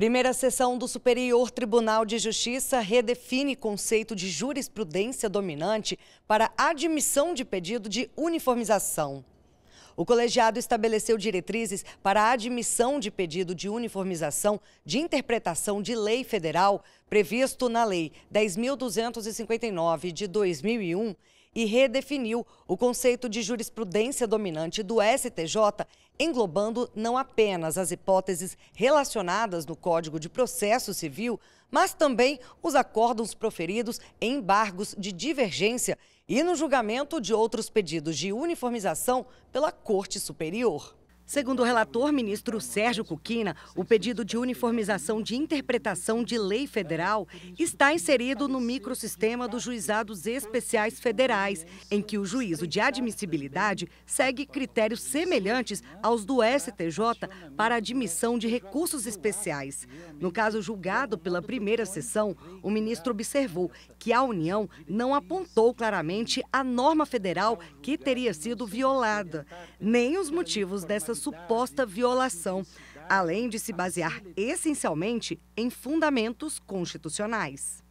Primeira sessão do Superior Tribunal de Justiça redefine conceito de jurisprudência dominante para admissão de pedido de uniformização. O colegiado estabeleceu diretrizes para a admissão de pedido de uniformização de interpretação de lei federal previsto na Lei 10.259 de 2001 e redefiniu o conceito de jurisprudência dominante do STJ, englobando não apenas as hipóteses relacionadas no Código de Processo Civil, mas também os acórdãos proferidos em embargos de divergência e no julgamento de outros pedidos de uniformização pela Corte Superior. Segundo o relator, ministro Sérgio Cuquina, o pedido de uniformização de interpretação de lei federal está inserido no microsistema dos juizados especiais federais, em que o juízo de admissibilidade segue critérios semelhantes aos do STJ para admissão de recursos especiais. No caso julgado pela primeira sessão, o ministro observou que a União não apontou claramente a norma federal que teria sido violada nem os motivos dessa suposta violação, além de se basear essencialmente em fundamentos constitucionais.